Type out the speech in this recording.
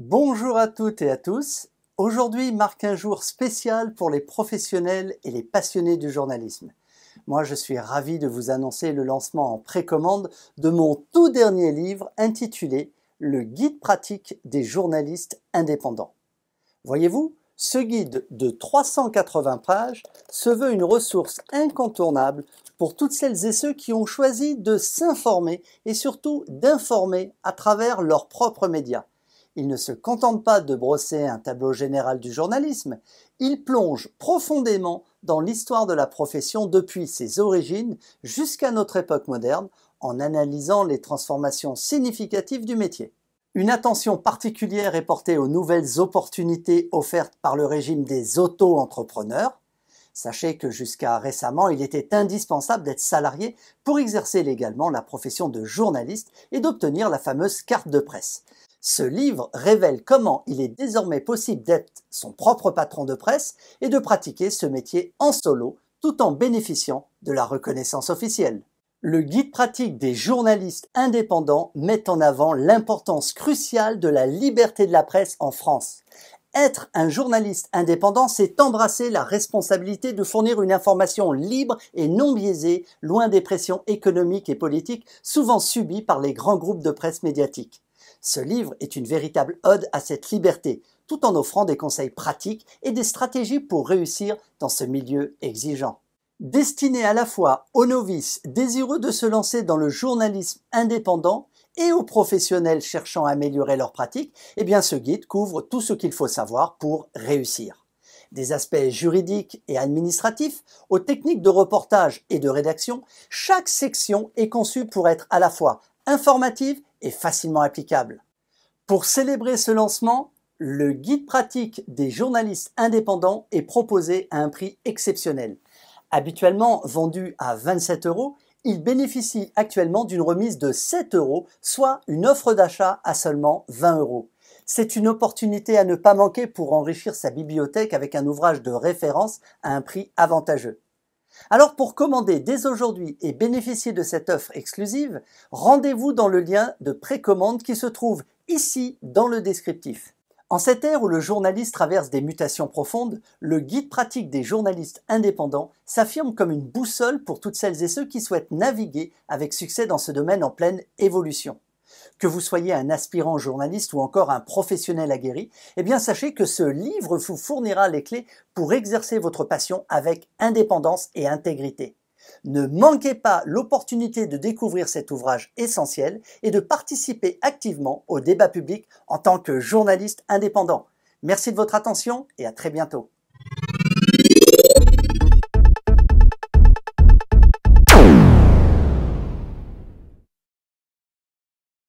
Bonjour à toutes et à tous. Aujourd'hui marque un jour spécial pour les professionnels et les passionnés du journalisme. Moi, je suis ravi de vous annoncer le lancement en précommande de mon tout dernier livre intitulé Le guide pratique des journalistes indépendants. Voyez-vous, ce guide de 380 pages se veut une ressource incontournable pour toutes celles et ceux qui ont choisi de s'informer et surtout d'informer à travers leurs propres médias il ne se contente pas de brosser un tableau général du journalisme, il plonge profondément dans l'histoire de la profession depuis ses origines jusqu'à notre époque moderne en analysant les transformations significatives du métier. Une attention particulière est portée aux nouvelles opportunités offertes par le régime des auto-entrepreneurs. Sachez que jusqu'à récemment, il était indispensable d'être salarié pour exercer légalement la profession de journaliste et d'obtenir la fameuse carte de presse. Ce livre révèle comment il est désormais possible d'être son propre patron de presse et de pratiquer ce métier en solo tout en bénéficiant de la reconnaissance officielle. Le guide pratique des journalistes indépendants met en avant l'importance cruciale de la liberté de la presse en France. Être un journaliste indépendant, c'est embrasser la responsabilité de fournir une information libre et non biaisée, loin des pressions économiques et politiques souvent subies par les grands groupes de presse médiatiques. Ce livre est une véritable ode à cette liberté, tout en offrant des conseils pratiques et des stratégies pour réussir dans ce milieu exigeant. Destiné à la fois aux novices désireux de se lancer dans le journalisme indépendant et aux professionnels cherchant à améliorer leurs pratiques, eh bien ce guide couvre tout ce qu'il faut savoir pour réussir. Des aspects juridiques et administratifs aux techniques de reportage et de rédaction, chaque section est conçue pour être à la fois informative et facilement applicable. Pour célébrer ce lancement, le guide pratique des journalistes indépendants est proposé à un prix exceptionnel. Habituellement vendu à 27 euros, il bénéficie actuellement d'une remise de 7 euros, soit une offre d'achat à seulement 20 euros. C'est une opportunité à ne pas manquer pour enrichir sa bibliothèque avec un ouvrage de référence à un prix avantageux. Alors pour commander dès aujourd'hui et bénéficier de cette offre exclusive, rendez-vous dans le lien de précommande qui se trouve ici dans le descriptif. En cette ère où le journaliste traverse des mutations profondes, le guide pratique des journalistes indépendants s'affirme comme une boussole pour toutes celles et ceux qui souhaitent naviguer avec succès dans ce domaine en pleine évolution que vous soyez un aspirant journaliste ou encore un professionnel aguerri, eh bien sachez que ce livre vous fournira les clés pour exercer votre passion avec indépendance et intégrité. Ne manquez pas l'opportunité de découvrir cet ouvrage essentiel et de participer activement au débat public en tant que journaliste indépendant. Merci de votre attention et à très bientôt.